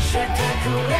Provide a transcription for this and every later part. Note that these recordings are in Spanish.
spectacular.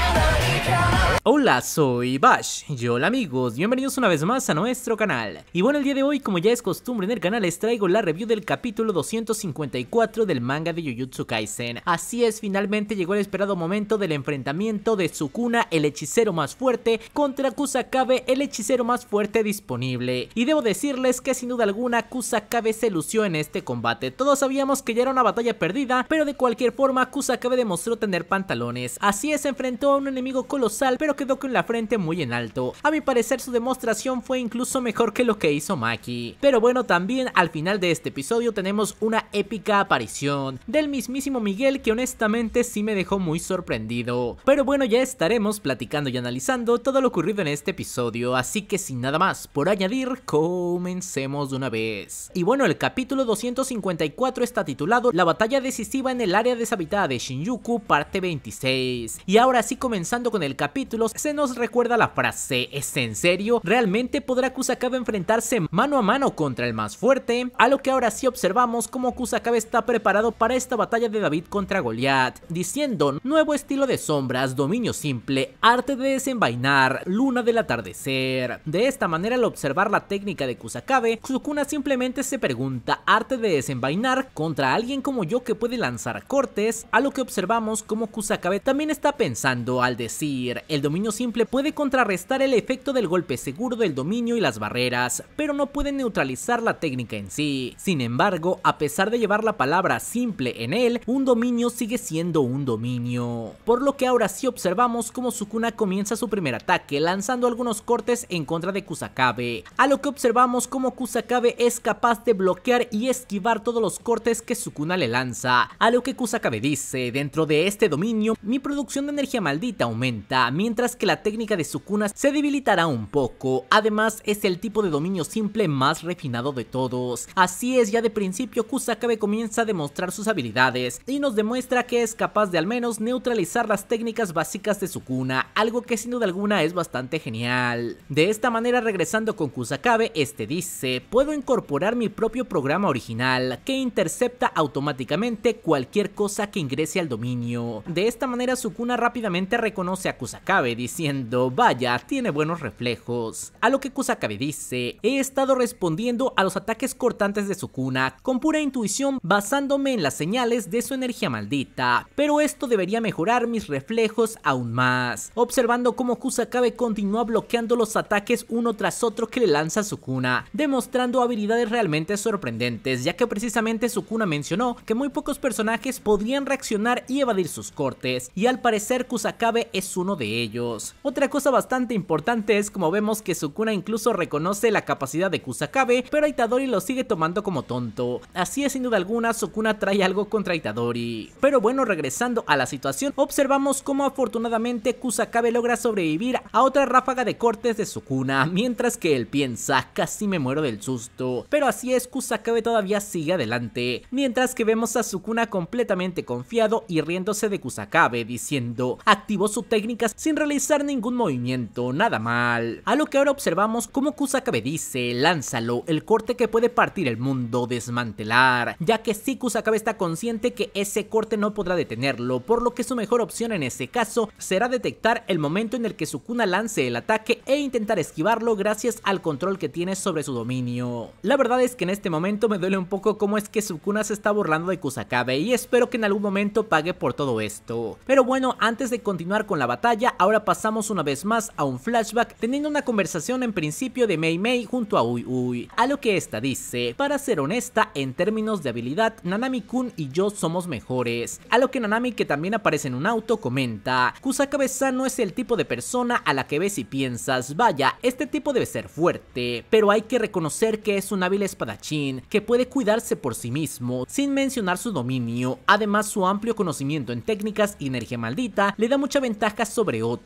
Hola, soy Bash y hola amigos, bienvenidos una vez más a nuestro canal. Y bueno, el día de hoy, como ya es costumbre en el canal, les traigo la review del capítulo 254 del manga de Jujutsu Kaisen. Así es, finalmente llegó el esperado momento del enfrentamiento de Sukuna, el hechicero más fuerte, contra Kusakabe, el hechicero más fuerte disponible. Y debo decirles que sin duda alguna, Kusakabe se lució en este combate. Todos sabíamos que ya era una batalla perdida, pero de cualquier forma, Kusakabe demostró tener pantalones. Así es, enfrentó a un enemigo colosal, pero quedó con la frente muy en alto. A mi parecer su demostración fue incluso mejor que lo que hizo Maki. Pero bueno, también al final de este episodio tenemos una épica aparición del mismísimo Miguel que honestamente sí me dejó muy sorprendido. Pero bueno, ya estaremos platicando y analizando todo lo ocurrido en este episodio, así que sin nada más por añadir, comencemos de una vez. Y bueno, el capítulo 254 está titulado La batalla decisiva en el área deshabitada de Shinjuku, parte 26. Y ahora sí comenzando con el capítulo se nos recuerda la frase ¿Es en serio? Realmente podrá Kusakabe enfrentarse mano a mano contra el más fuerte, a lo que ahora sí observamos cómo Kusakabe está preparado para esta batalla de David contra Goliath, diciendo nuevo estilo de sombras, dominio simple, arte de desenvainar, luna del atardecer. De esta manera al observar la técnica de Kusakabe, Sukuna simplemente se pregunta arte de desenvainar contra alguien como yo que puede lanzar cortes, a lo que observamos cómo Kusakabe también está pensando al decir el dominio simple puede contrarrestar el efecto del golpe seguro del dominio y las barreras, pero no puede neutralizar la técnica en sí. Sin embargo, a pesar de llevar la palabra simple en él, un dominio sigue siendo un dominio. Por lo que ahora sí observamos cómo Sukuna comienza su primer ataque lanzando algunos cortes en contra de Kusakabe, a lo que observamos cómo Kusakabe es capaz de bloquear y esquivar todos los cortes que Sukuna le lanza, a lo que Kusakabe dice, dentro de este dominio, mi producción de energía maldita aumenta, mientras mientras que la técnica de Sukuna se debilitará un poco, además es el tipo de dominio simple más refinado de todos. Así es, ya de principio Kusakabe comienza a demostrar sus habilidades y nos demuestra que es capaz de al menos neutralizar las técnicas básicas de Sukuna, algo que sin duda alguna es bastante genial. De esta manera regresando con Kusakabe, este dice, puedo incorporar mi propio programa original que intercepta automáticamente cualquier cosa que ingrese al dominio. De esta manera Sukuna rápidamente reconoce a Kusakabe diciendo, vaya, tiene buenos reflejos. A lo que Kusakabe dice, he estado respondiendo a los ataques cortantes de Sukuna con pura intuición basándome en las señales de su energía maldita, pero esto debería mejorar mis reflejos aún más. Observando cómo Kusakabe continúa bloqueando los ataques uno tras otro que le lanza Sukuna, demostrando habilidades realmente sorprendentes, ya que precisamente Sukuna mencionó que muy pocos personajes podían reaccionar y evadir sus cortes, y al parecer Kusakabe es uno de ellos otra cosa bastante importante es como vemos que Sukuna incluso reconoce la capacidad de Kusakabe, pero Itadori lo sigue tomando como tonto. Así es, sin duda alguna, Sukuna trae algo contra Itadori. Pero bueno, regresando a la situación, observamos cómo afortunadamente Kusakabe logra sobrevivir a otra ráfaga de cortes de Sukuna, mientras que él piensa, casi me muero del susto. Pero así es, Kusakabe todavía sigue adelante, mientras que vemos a Sukuna completamente confiado y riéndose de Kusakabe, diciendo, activó su técnica sin realizar ningún movimiento, nada mal. A lo que ahora observamos como Kusakabe dice, lánzalo, el corte que puede partir el mundo, desmantelar, ya que sí Kusakabe está consciente que ese corte no podrá detenerlo, por lo que su mejor opción en ese caso será detectar el momento en el que Sukuna lance el ataque e intentar esquivarlo gracias al control que tiene sobre su dominio. La verdad es que en este momento me duele un poco cómo es que Sukuna se está burlando de Kusakabe y espero que en algún momento pague por todo esto. Pero bueno, antes de continuar con la batalla, ahora pasamos una vez más a un flashback teniendo una conversación en principio de Mei Mei junto a Uy Uy, a lo que esta dice, para ser honesta, en términos de habilidad, Nanami-kun y yo somos mejores, a lo que Nanami que también aparece en un auto comenta, Kusakabe-san no es el tipo de persona a la que ves y piensas, vaya, este tipo debe ser fuerte, pero hay que reconocer que es un hábil espadachín, que puede cuidarse por sí mismo, sin mencionar su dominio, además su amplio conocimiento en técnicas y energía maldita le da mucha ventaja sobre otros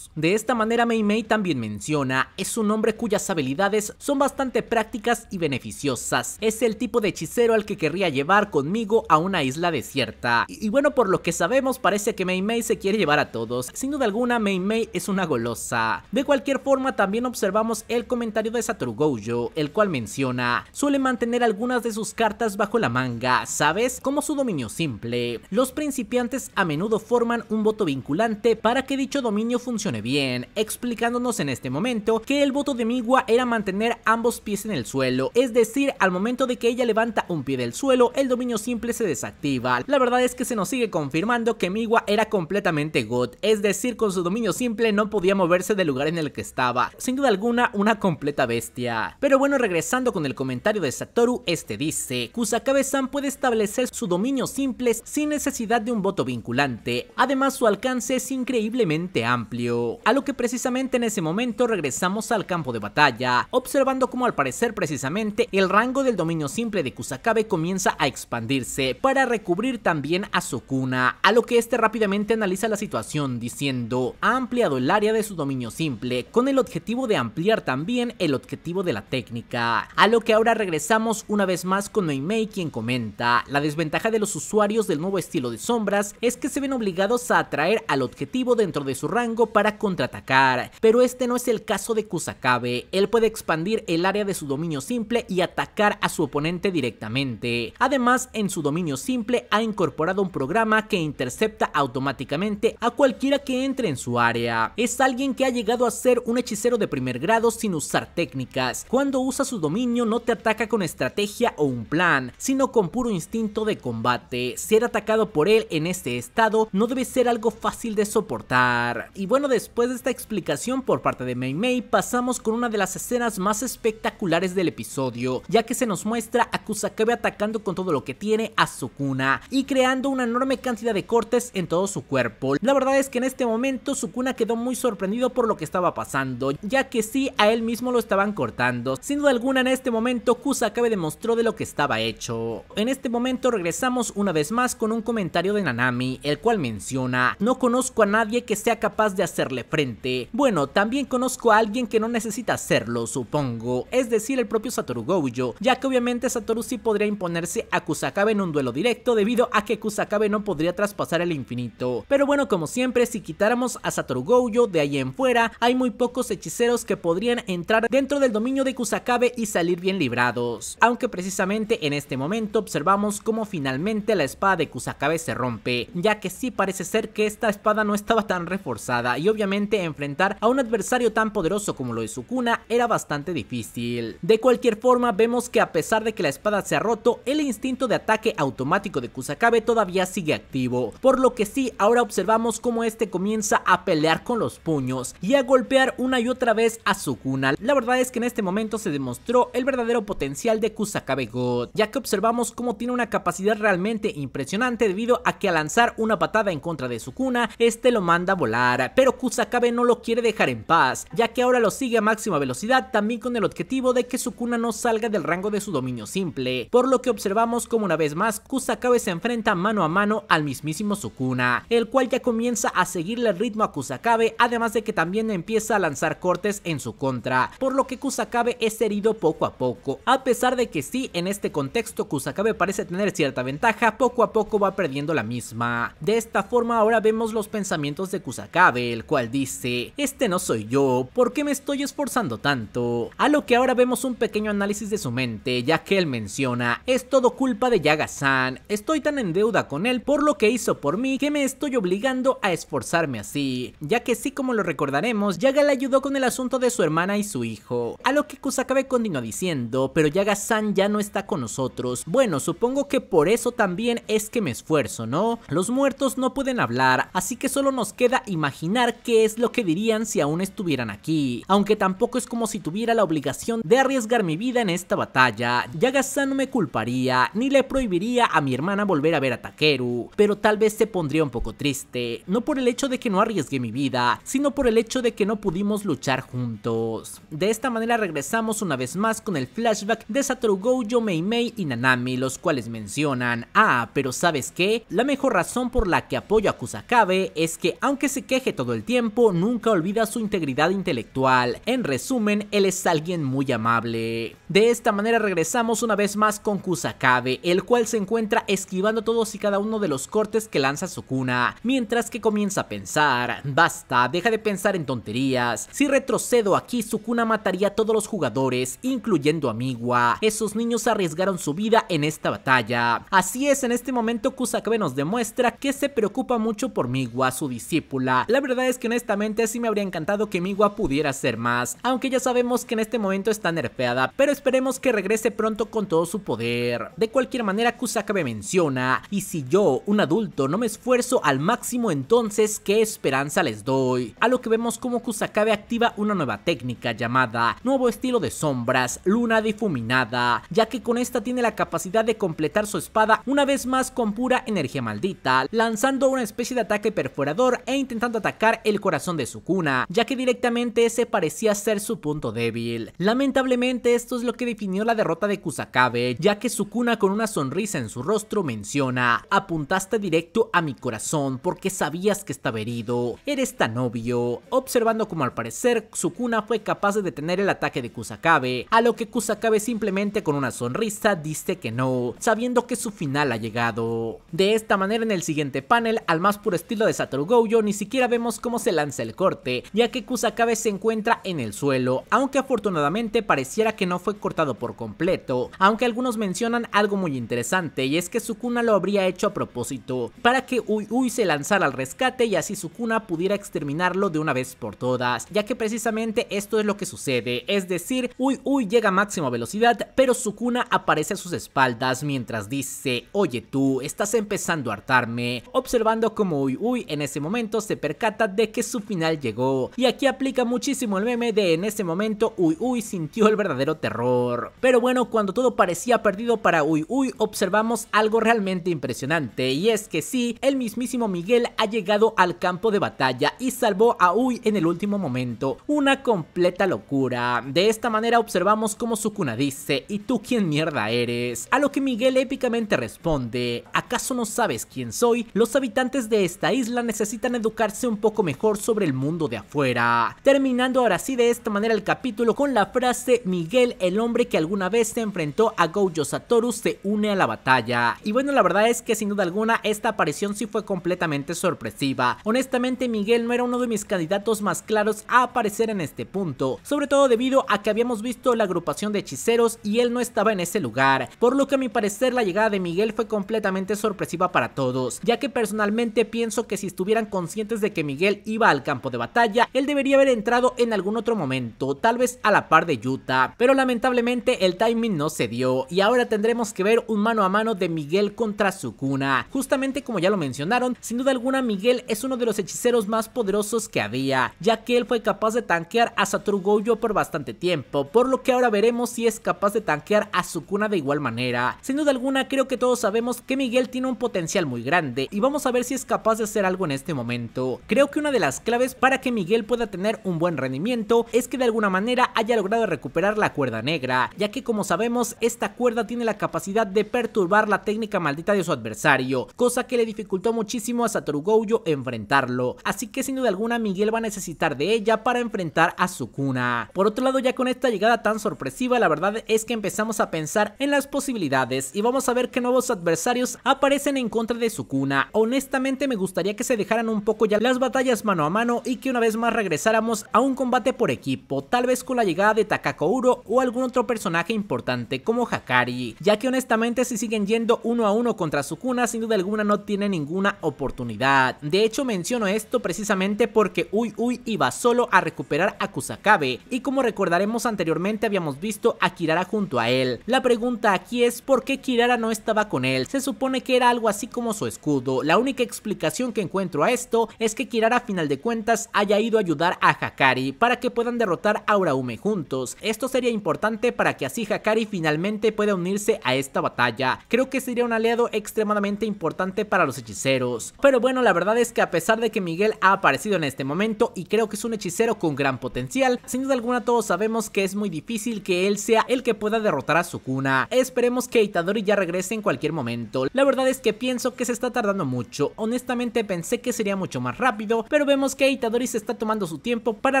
de esta manera Mei Mei también menciona, es un hombre cuyas habilidades son bastante prácticas y beneficiosas. Es el tipo de hechicero al que querría llevar conmigo a una isla desierta. Y, bueno, por lo que sabemos parece que Mei Mei se quiere llevar a todos. Sin duda alguna Mei Mei es una golosa. De cualquier forma también observamos el comentario de Satoru Gojo, el cual menciona, suele mantener algunas de sus cartas bajo la manga, ¿sabes? Como su dominio simple. Los principiantes a menudo forman un voto vinculante para que dicho dominio funcione bien, explicándonos en este momento que el voto de Miwa era mantener ambos pies en el suelo, es decir, al momento de que ella levanta un pie del suelo, el dominio simple se desactiva. La verdad es que se nos sigue confirmando que Miwa era completamente God, es decir, con su dominio simple no podía moverse del lugar en el que estaba. Sin duda alguna, una completa bestia. Pero bueno, regresando con el comentario de Satoru, este dice, Kusakabe-san puede establecer su dominio simple sin necesidad de un voto vinculante. Además, su alcance es increíblemente amplio amplio, a lo que precisamente en ese momento regresamos al campo de batalla, observando cómo al parecer precisamente el rango del dominio simple de Kusakabe comienza a expandirse para recubrir también a Sokuna. a lo que este rápidamente analiza la situación diciendo ha ampliado el área de su dominio simple con el objetivo de ampliar también el objetivo de la técnica, a lo que ahora regresamos una vez más con Noimei, quien comenta la desventaja de los usuarios del nuevo estilo de sombras es que se ven obligados a atraer al objetivo dentro de su rango para contraatacar, pero este no es el caso de Kusakabe, él puede expandir el área de su dominio simple y atacar a su oponente directamente. Además, en su dominio simple ha incorporado un programa que intercepta automáticamente a cualquiera que entre en su área. Es alguien que ha llegado a ser un hechicero de primer grado sin usar técnicas. Cuando usa su dominio no te ataca con estrategia o un plan, sino con puro instinto de combate. Ser atacado por él en este estado no debe ser algo fácil de soportar. Y bueno, después de esta explicación por parte de Mei Mei, pasamos con una de las escenas más espectaculares del episodio, ya que se nos muestra a Kusakabe atacando con todo lo que tiene a Sukuna y creando una enorme cantidad de cortes en todo su cuerpo. La verdad es que en este momento Sukuna quedó muy sorprendido por lo que estaba pasando, ya que sí a él mismo lo estaban cortando. Sin duda alguna en este momento Kusakabe demostró de lo que estaba hecho. En este momento regresamos una vez más con un comentario de Nanami, el cual menciona, no conozco a nadie que sea capaz de hacerle frente. Bueno, también conozco a alguien que no necesita hacerlo, supongo, es decir, el propio Satoru Gojo, ya que obviamente Satoru sí podría imponerse a Kusakabe en un duelo directo debido a que Kusakabe no podría traspasar el infinito. Pero bueno, como siempre, si quitáramos a Satoru Gojo de ahí en fuera, hay muy pocos hechiceros que podrían entrar dentro del dominio de Kusakabe y salir bien librados. Aunque precisamente en este momento observamos cómo finalmente la espada de Kusakabe se rompe, ya que sí parece ser que esta espada no estaba tan reforzada y obviamente enfrentar a un adversario tan poderoso como lo de Sukuna era bastante difícil. De cualquier forma vemos que a pesar de que la espada se ha roto, el instinto de ataque automático de Kusakabe todavía sigue activo, por lo que sí ahora observamos cómo este comienza a pelear con los puños y a golpear una y otra vez a Sukuna. La verdad es que en este momento se demostró el verdadero potencial de Kusakabe God, ya que observamos cómo tiene una capacidad realmente impresionante debido a que al lanzar una patada en contra de Sukuna, este lo manda a volar pero Kusakabe no lo quiere dejar en paz, ya que ahora lo sigue a máxima velocidad también con el objetivo de que Sukuna no salga del rango de su dominio simple, por lo que observamos como una vez más Kusakabe se enfrenta mano a mano al mismísimo Sukuna, el cual ya comienza a seguirle el ritmo a Kusakabe, además de que también empieza a lanzar cortes en su contra, por lo que Kusakabe es herido poco a poco, a pesar de que sí, en este contexto Kusakabe parece tener cierta ventaja, poco a poco va perdiendo la misma. De esta forma ahora vemos los pensamientos de Kusakabe, el cual dice, este no soy yo, ¿por qué me estoy esforzando tanto? A lo que ahora vemos un pequeño análisis de su mente, ya que él menciona, es todo culpa de Yaga-san, estoy tan en deuda con él por lo que hizo por mí que me estoy obligando a esforzarme así, ya que sí como lo recordaremos, Yaga le ayudó con el asunto de su hermana y su hijo, a lo que Kusakabe continúa diciendo, pero Yaga-san ya no está con nosotros, bueno, supongo que por eso también es que me esfuerzo, ¿no? Los muertos no pueden hablar, así que solo nos queda imaginar imaginar qué es lo que dirían si aún estuvieran aquí, aunque tampoco es como si tuviera la obligación de arriesgar mi vida en esta batalla. Yagasa no me culparía, ni le prohibiría a mi hermana volver a ver a Takeru, pero tal vez se pondría un poco triste, no por el hecho de que no arriesgué mi vida, sino por el hecho de que no pudimos luchar juntos. De esta manera regresamos una vez más con el flashback de Satoru Gojo, Mei Mei y Nanami, los cuales mencionan, ah, pero ¿sabes qué? La mejor razón por la que apoyo a Kusakabe es que aunque se queje todo el tiempo, nunca olvida su integridad intelectual. En resumen, él es alguien muy amable. De esta manera regresamos una vez más con Kusakabe, el cual se encuentra esquivando todos y cada uno de los cortes que lanza Sukuna, mientras que comienza a pensar. Basta, deja de pensar en tonterías. Si retrocedo aquí, Sukuna mataría a todos los jugadores, incluyendo a Miwa. Esos niños arriesgaron su vida en esta batalla. Así es, en este momento Kusakabe nos demuestra que se preocupa mucho por Miwa, su discípula, la verdad es que honestamente sí me habría encantado que Miwa pudiera ser más, aunque ya sabemos que en este momento está nerfeada, pero esperemos que regrese pronto con todo su poder. De cualquier manera Kusakabe menciona, y si yo, un adulto, no me esfuerzo al máximo entonces qué esperanza les doy. A lo que vemos como Kusakabe activa una nueva técnica llamada Nuevo Estilo de Sombras, Luna Difuminada, ya que con esta tiene la capacidad de completar su espada una vez más con pura energía maldita, lanzando una especie de ataque perforador e intentando atacar el corazón de Sukuna, ya que directamente ese parecía ser su punto débil. Lamentablemente esto es lo que definió la derrota de Kusakabe, ya que Sukuna con una sonrisa en su rostro menciona, apuntaste directo a mi corazón porque sabías que estaba herido, eres tan obvio, observando como al parecer Sukuna fue capaz de detener el ataque de Kusakabe, a lo que Kusakabe simplemente con una sonrisa dice que no, sabiendo que su final ha llegado. De esta manera en el siguiente panel, al más puro estilo de Satoru Gojo, ni siquiera vemos cómo se lanza el corte, ya que Kusakabe se encuentra en el suelo, aunque afortunadamente pareciera que no fue cortado por completo, aunque algunos mencionan algo muy interesante y es que Sukuna lo habría hecho a propósito, para que Uy Uy se lanzara al rescate y así Sukuna pudiera exterminarlo de una vez por todas, ya que precisamente esto es lo que sucede, es decir, Uy Uy llega a máxima velocidad, pero Sukuna aparece a sus espaldas mientras dice, oye tú, estás empezando a hartarme, observando como Uy Uy en ese momento se percibe Cata de que su final llegó. Y aquí aplica muchísimo el meme de en ese momento Uy Uy sintió el verdadero terror. Pero bueno, cuando todo parecía perdido para Uy Uy, observamos algo realmente impresionante. Y es que sí, el mismísimo Miguel ha llegado al campo de batalla y salvó a Uy en el último momento. Una completa locura. De esta manera observamos cómo Sukuna dice, ¿y tú quién mierda eres? A lo que Miguel épicamente responde, ¿acaso no sabes quién soy? Los habitantes de esta isla necesitan educarse un poco mejor sobre el mundo de afuera. Terminando ahora sí de esta manera el capítulo con la frase Miguel, el hombre que alguna vez se enfrentó a Gojo Satoru, se une a la batalla. Y bueno, la verdad es que sin duda alguna esta aparición sí fue completamente sorpresiva. Honestamente Miguel no era uno de mis candidatos más claros a aparecer en este punto, sobre todo debido a que habíamos visto la agrupación de hechiceros y él no estaba en ese lugar, por lo que a mi parecer la llegada de Miguel fue completamente sorpresiva para todos, ya que personalmente pienso que si estuvieran conscientes de que Miguel iba al campo de batalla, él debería haber entrado en algún otro momento, tal vez a la par de Yuta pero lamentablemente el timing no se dio y ahora tendremos que ver un mano a mano de Miguel contra Sukuna. Justamente como ya lo mencionaron, sin duda alguna Miguel es uno de los hechiceros más poderosos que había, ya que él fue capaz de tanquear a Satoru Gojo por bastante tiempo, por lo que ahora veremos si es capaz de tanquear a Sukuna de igual manera. Sin duda alguna creo que todos sabemos que Miguel tiene un potencial muy grande y vamos a ver si es capaz de hacer algo en este momento. Creo que una de las claves para que Miguel pueda tener un buen rendimiento es que de alguna manera haya logrado recuperar la cuerda negra, ya que como sabemos esta cuerda tiene la capacidad de perturbar la técnica maldita de su adversario, cosa que le dificultó muchísimo a Satoru Gojo enfrentarlo, así que sin duda alguna Miguel va a necesitar de ella para enfrentar a Sukuna. Por otro lado ya con esta llegada tan sorpresiva la verdad es que empezamos a pensar en las posibilidades y vamos a ver qué nuevos adversarios aparecen en contra de Sukuna, honestamente me gustaría que se dejaran un poco ya las batallas mano a mano y que una vez más regresáramos a un combate por equipo, tal vez con la llegada de Takako Uro o algún otro personaje importante como Hakari, ya que honestamente si siguen yendo uno a uno contra Sukuna sin duda alguna no tiene ninguna oportunidad. De hecho menciono esto precisamente porque Uy Uy iba solo a recuperar a Kusakabe y como recordaremos anteriormente habíamos visto a Kirara junto a él. La pregunta aquí es por qué Kirara no estaba con él, se supone que era algo así como su escudo, la única explicación que encuentro a esto es que Kirara a final de cuentas haya ido a ayudar a Hakari para que puedan derrotar a Uraume juntos. Esto sería importante para que así Hakari finalmente pueda unirse a esta batalla. Creo que sería un aliado extremadamente importante para los hechiceros. Pero bueno, la verdad es que a pesar de que Miguel ha aparecido en este momento y creo que es un hechicero con gran potencial, sin duda alguna todos sabemos que es muy difícil que él sea el que pueda derrotar a Sukuna. Esperemos que Itadori ya regrese en cualquier momento. La verdad es que pienso que se está tardando mucho. Honestamente pensé que sería mucho más rápido rápido, pero vemos que Itadori se está tomando su tiempo para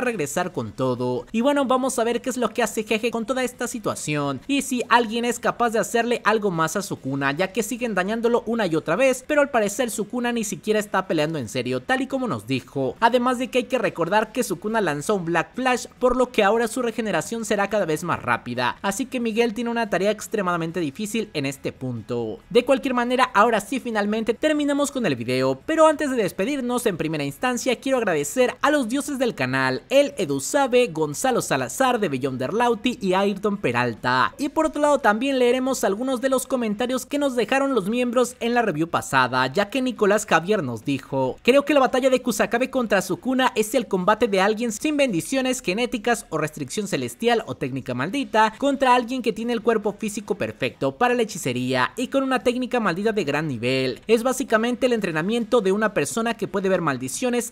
regresar con todo. Y bueno, vamos a ver qué es lo que hace Jeje con toda esta situación y si alguien es capaz de hacerle algo más a Sukuna, ya que siguen dañándolo una y otra vez, pero al parecer Sukuna ni siquiera está peleando en serio, tal y como nos dijo. Además de que hay que recordar que Sukuna lanzó un Black Flash, por lo que ahora su regeneración será cada vez más rápida, así que Miguel tiene una tarea extremadamente difícil en este punto. De cualquier manera, ahora sí finalmente terminamos con el video, pero antes de despedirnos en primer instancia quiero agradecer a los dioses del canal, el Edu Sabe Gonzalo Salazar de Bellón y Ayrton Peralta. Y por otro lado también leeremos algunos de los comentarios que nos dejaron los miembros en la review pasada, ya que Nicolás Javier nos dijo, creo que la batalla de Kusakabe contra Sukuna es el combate de alguien sin bendiciones genéticas o restricción celestial o técnica maldita contra alguien que tiene el cuerpo físico perfecto para la hechicería y con una técnica maldita de gran nivel. Es básicamente el entrenamiento de una persona que puede ver maldita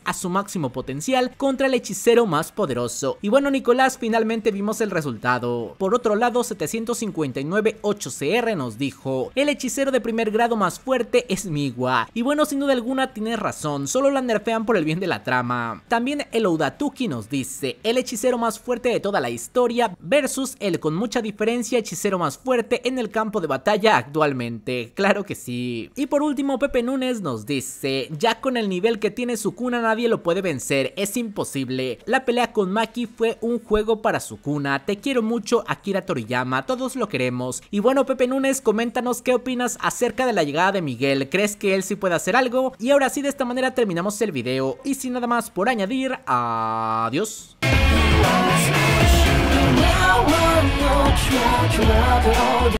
a su máximo potencial contra el hechicero más poderoso. Y bueno Nicolás, finalmente vimos el resultado. Por otro lado, 759 8CR nos dijo, el hechicero de primer grado más fuerte es Miwa. Y bueno, sin duda alguna tienes razón, solo la nerfean por el bien de la trama. También el Oudatuki nos dice, el hechicero más fuerte de toda la historia versus el con mucha diferencia hechicero más fuerte en el campo de batalla actualmente. Claro que sí. Y por último, Pepe Núñez nos dice, ya con el nivel que tiene Sukuna nadie lo puede vencer, es imposible. La pelea con Maki fue un juego para Sukuna, te quiero mucho Akira Toriyama, todos lo queremos. Y bueno Pepe Nunes, coméntanos qué opinas acerca de la llegada de Miguel, ¿crees que él sí puede hacer algo? Y ahora sí, de esta manera terminamos el video, y sin nada más por añadir, adiós.